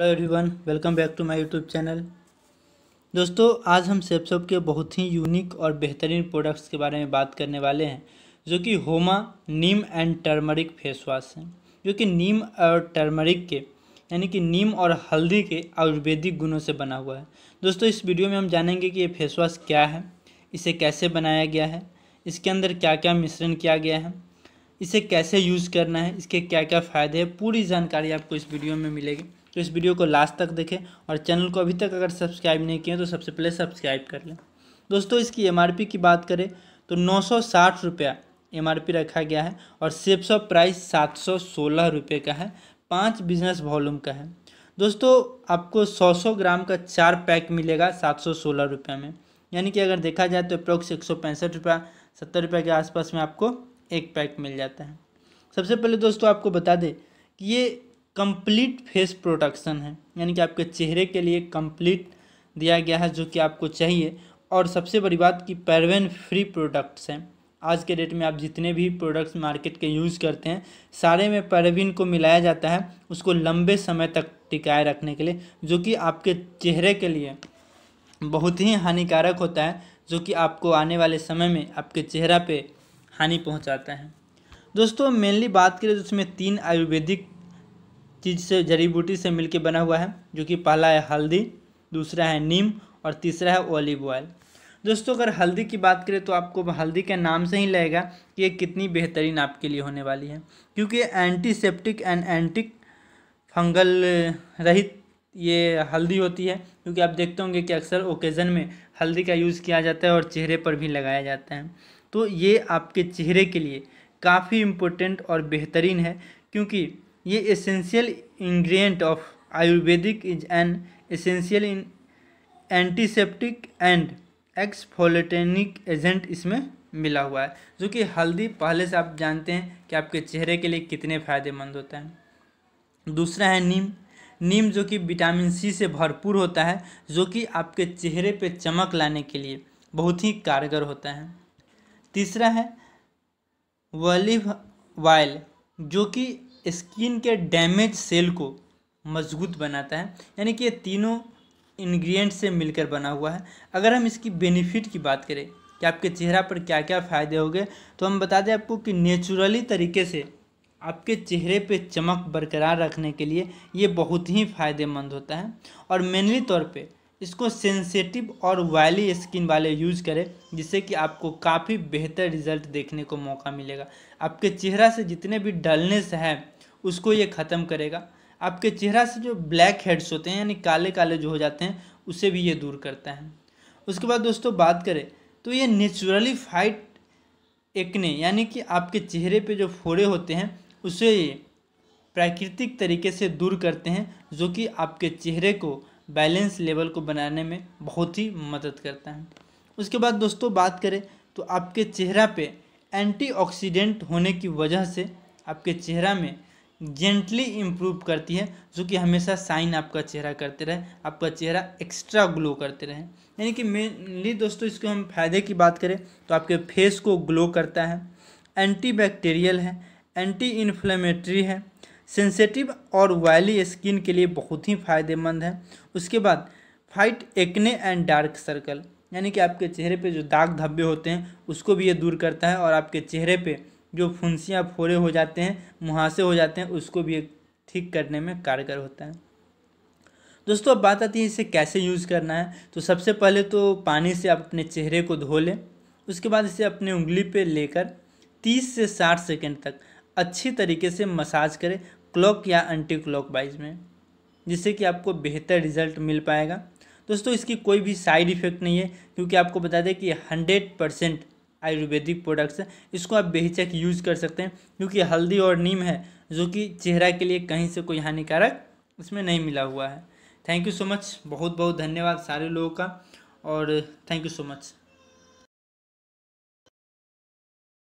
hello everyone welcome back to my YouTube channel दोस्तों आज हम सेपसॉप के बहुत ही यूनिक और बेहतरीन प्रोडक्ट्स के बारे में बात करने वाले हैं जो कि होमा neem and turmeric face wash हैं जो कि नीम और टर्मरिक के यानी कि नीम और हल्दी के आयुर्वेदिक गुणों से बना हुआ है दोस्तों इस वीडियो में हम जानेंगे कि ये फेस वॉश क्या है इसे कैसे बनाया गया है इसके अंदर क्या क्या मिश्रण किया गया है इसे कैसे यूज़ करना है इसके क्या क्या फ़ायदे हैं पूरी जानकारी आपको इस वीडियो में मिलेगी तो इस वीडियो को लास्ट तक देखें और चैनल को अभी तक अगर सब्सक्राइब नहीं किए तो सबसे पहले सब्सक्राइब कर लें दोस्तों इसकी एम की बात करें तो नौ सौ साठ रुपया एम रखा गया है और सेप्स ऑफ प्राइस सात सौ सोलह रुपये का है पाँच बिजनेस वॉल्यूम का है दोस्तों आपको सौ सौ ग्राम का चार पैक मिलेगा सात सौ सोलह रुपये में यानी कि अगर देखा जाए तो अप्रोक्स एक सौ पैंसठ रुपया सत्तर रुपये के आसपास में आपको एक पैक मिल जाता है सबसे पहले दोस्तों आपको बता दें कि ये कंप्लीट फेस प्रोटेक्शन है यानी कि आपके चेहरे के लिए कंप्लीट दिया गया है जो कि आपको चाहिए और सबसे बड़ी बात कि पैरवेन फ्री प्रोडक्ट्स हैं आज के डेट में आप जितने भी प्रोडक्ट्स मार्केट के यूज़ करते हैं सारे में पैरवीन को मिलाया जाता है उसको लंबे समय तक टिकाए रखने के लिए जो कि आपके चेहरे के लिए बहुत ही हानिकारक होता है जो कि आपको आने वाले समय में आपके चेहरा पे हानि पहुंचाता है दोस्तों मेनली बात करें तो उसमें तीन आयुर्वेदिक चीज़ से जड़ी बूटी से मिलकर बना हुआ है जो कि पहला है हल्दी दूसरा है नीम और तीसरा है ओलिव ऑयल दोस्तों अगर हल्दी की बात करें तो आपको हल्दी के नाम से ही लगेगा कि ये कितनी बेहतरीन आपके लिए होने वाली है क्योंकि एंटीसेप्टिक एंड एंटिक फंगल रहित ये हल्दी होती है क्योंकि आप देखते होंगे कि अक्सर ओकेज़न में हल्दी का यूज़ किया जाता है और चेहरे पर भी लगाया जाता है तो ये आपके चेहरे के लिए काफ़ी इम्पोर्टेंट और बेहतरीन है क्योंकि ये essential ingredient of Ayurvedic is an essential in antiseptic and exfoliating agent इसमें मिला हुआ है जो कि हल्दी पहले से आप जानते हैं कि आपके चेहरे के लिए कितने फायदेमंद होता है दूसरा है नीम नीम जो कि विटामिन सी से भरपूर होता है जो कि आपके चेहरे पे चमक लाने के लिए बहुत ही कारगर होता है तीसरा है वलिव वायल जो कि स्किन के डैमेज सेल को मजबूत बनाता है यानी कि ये तीनों इन्ग्रीडियंट से मिलकर बना हुआ है अगर हम इसकी बेनिफिट की बात करें कि आपके चेहरा पर क्या क्या फ़ायदे हो गए तो हम बता दें आपको कि नेचुरली तरीके से आपके चेहरे पे चमक बरकरार रखने के लिए ये बहुत ही फ़ायदेमंद होता है और मेनली तौर पे इसको सेंसेटिव और वाइली स्किन वाले यूज़ करें जिससे कि आपको काफ़ी बेहतर रिजल्ट देखने को मौका मिलेगा आपके चेहरा से जितने भी डलनेस हैं उसको ये ख़त्म करेगा आपके चेहरा से जो ब्लैक हेड्स होते हैं यानी काले काले जो हो जाते हैं उसे भी ये दूर करता है उसके बाद दोस्तों बात करें तो ये नेचुरली फाइट एक्ने यानी कि आपके चेहरे पे जो फोड़े होते हैं उसे ये प्राकृतिक तरीके से दूर करते हैं जो कि आपके चेहरे को बैलेंस लेवल को बनाने में बहुत ही मदद करता है उसके बाद दोस्तों बात करें तो आपके चेहरा पे एंटीऑक्सीडेंट होने की वजह से आपके चेहरा में जेंटली इम्प्रूव करती है जो कि हमेशा साइन आपका चेहरा करते रहे आपका चेहरा एक्स्ट्रा ग्लो करते रहे यानी कि मेनली दोस्तों इसको हम फायदे की बात करें तो आपके फेस को ग्लो करता है एंटी बैक्टीरियल है एंटी इन्फ्लेमेटरी है सेंसेटिव और वायली स्किन के लिए बहुत ही फायदेमंद है उसके बाद fight acne and dark circle यानी कि आपके चेहरे पे जो दाग धब्बे होते हैं उसको भी ये दूर करता है और आपके चेहरे पे जो फुंसियाँ फोरे हो जाते हैं मुहासे हो जाते हैं उसको भी ठीक करने में कारगर होता है दोस्तों अब बात आती है इसे कैसे यूज़ करना है तो सबसे पहले तो पानी से आप अपने चेहरे को धो लें उसके बाद इसे अपने उंगली पे लेकर 30 से 60 सेकंड तक अच्छी तरीके से मसाज करें क्लॉक या एंटी क्लॉक वाइज में जिससे कि आपको बेहतर रिजल्ट मिल पाएगा दोस्तों इसकी कोई भी साइड इफ़ेक्ट नहीं है क्योंकि आपको बता दें कि हंड्रेड परसेंट आयुर्वेदिक प्रोडक्ट्स हैं इसको आप बेहिचक यूज़ कर सकते हैं क्योंकि हल्दी और नीम है जो कि चेहरा के लिए कहीं से कोई हानिकारक उसमें नहीं मिला हुआ है थैंक यू सो मच बहुत बहुत धन्यवाद सारे लोगों का और थैंक यू सो मच